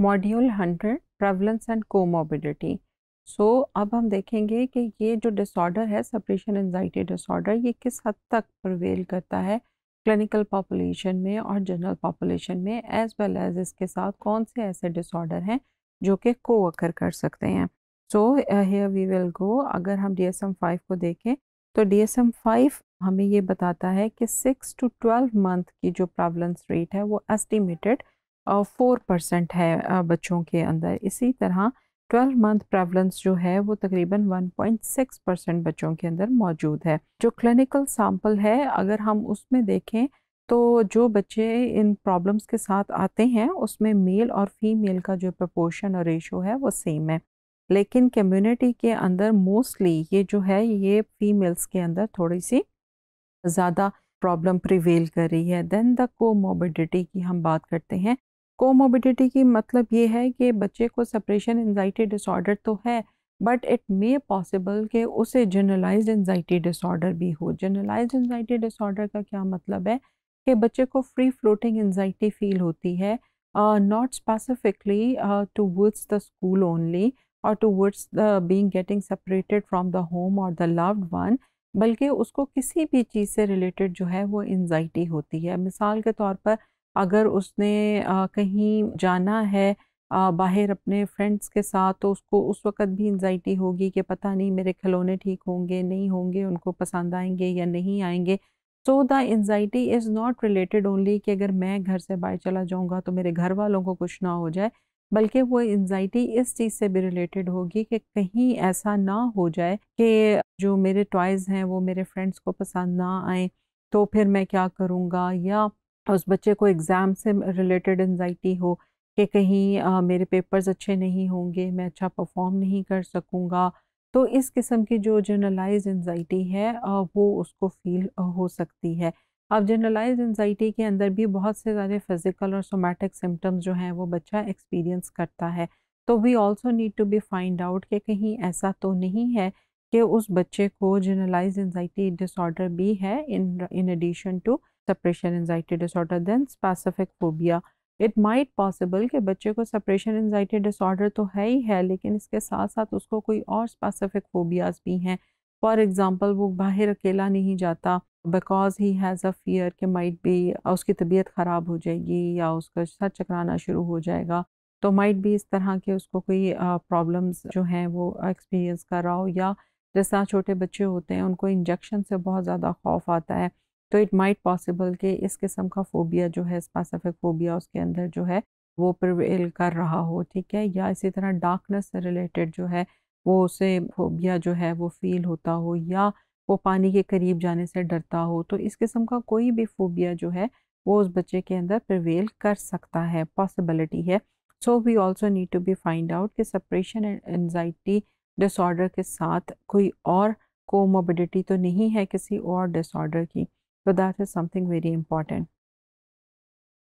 Module hundred prevalence and comorbidity so अब हम देखेंगे कि ये जो डिसऑर्डर है सप्रेशन एनजाइटी डिसऑर्डर ये किस हद तक प्रवेल करता है क्लिनिकल पॉपुलेशन में और जनरल पॉपुलेशन में एज वेल एज इसके साथ कौन से ऐसे डिसऑर्डर हैं जो कि को अकर कर सकते हैं so here we will go अगर हम डी एस एम फाइव को देखें तो डी एस एम फाइव हमें ये बताता है कि सिक्स टू ट्वेल्व मंथ की जो प्रावलेंस रेट है वो एस्टिमेटेड फोर परसेंट है बच्चों के अंदर इसी तरह ट्वेल्व मंथ प्रेवलेंस जो है वो तकरीबन 1.6 परसेंट बच्चों के अंदर मौजूद है जो क्लिनिकल सैम्पल है अगर हम उसमें देखें तो जो बच्चे इन प्रॉब्लम्स के साथ आते हैं उसमें मेल और फीमेल का जो प्रपोर्शन और रेशो है वो सेम है लेकिन कम्युनिटी के अंदर मोस्टली ये जो है ये फीमेल्स के अंदर थोड़ी सी ज़्यादा प्रॉब्लम प्रिवेल कर रही है देन द कोमोबिडिटी की हम बात करते हैं कोमोबिडिटी की मतलब ये है कि बच्चे को सेपरेशन एनजाइटी डिसऑर्डर तो है बट इट मे पॉसिबल कि उसे जनरलाइज एनजाइटी डिसऑर्डर भी हो जनरलाइज एनजाइटी डिसऑर्डर का क्या मतलब है कि बच्चे को फ्री फ्लोटिंग एनजाइटी फील होती है not specifically towards the school only और towards the being getting separated from the home और द लव्ड वन बल्कि उसको किसी भी चीज़ से रिलेटेड जो है वो एनजाइटी होती है मिसाल के तौर पर अगर उसने कहीं जाना है बाहर अपने फ्रेंड्स के साथ तो उसको उस वक्त भी एनजाइटी होगी कि पता नहीं मेरे खिलौने ठीक होंगे नहीं होंगे उनको पसंद आएंगे या नहीं आएंगे so the anxiety is not related only कि अगर मैं घर से बाहर चला जाऊँगा तो मेरे घर वालों को कुछ ना हो जाए बल्कि वो एनजाइटी इस चीज़ से भी रिलेटेड होगी कि कहीं ऐसा ना हो जाए कि जो मेरे टॉयज़ हैं वो मेरे फ्रेंड्स को पसंद ना आए तो फिर मैं क्या करूँगा या उस बच्चे को एग्ज़ाम से रिलेटेड एनजाइटी हो कि कहीं आ, मेरे पेपर्स अच्छे नहीं होंगे मैं अच्छा परफॉर्म नहीं कर सकूँगा तो इस किस्म की जो जनरलाइज एनजाइटी है आ, वो उसको फील हो सकती है अब जनरलाइज एनजाइटी के अंदर भी बहुत से सारे फिज़िकल और सोमेटिक सिम्टम्स जो हैं वो बच्चा एक्सपीरियंस करता है तो we also need to be find out कि कहीं ऐसा तो नहीं है कि उस बच्चे को जनरलाइज एनजाइटी डिसऑर्डर भी है in in addition to separation anxiety disorder then specific phobia it might possible कि बच्चे को सप्रेशन एनजाइटी डिसऑर्डर तो है ही है लेकिन इसके साथ साथ उसको कोई और स्पेसिफिक फोबियाज भी हैं फॉर एग्ज़ाम्पल वो बाहर अकेला नहीं जाता because he has a fear कि माइट भी उसकी तबीयत ख़राब हो जाएगी या उसका सर चकराना शुरू हो जाएगा तो माइट भी इस तरह के उसको कोई प्रॉब्लम्स uh, जो हैं वो एक्सपीरियंस कर रहा हो या जैसा छोटे बच्चे होते हैं उनको इंजेक्शन से बहुत ज़्यादा खौफ आता है तो इट माइट पॉसिबल कि इस किस्म का फोबिया जो है स्पेसिफिक फोबिया उसके अंदर जो है वो प्रिवेल कर रहा हो ठीक है या इसी तरह डार्कनेस से रिलेटेड जो है वो उसे फोबिया जो है वो फील होता हो या वो पानी के करीब जाने से डरता हो तो इस किस्म का कोई भी फोबिया जो है वो उस बच्चे के अंदर प्रवेल कर सकता है पॉसिबिलिटी है so we also need to be find out कि सप्रेशन एंड एनजाइटी डिसऑर्डर के साथ कोई और कोमोबिडिटी तो नहीं है किसी और डिसऑर्डर की So that is something very important.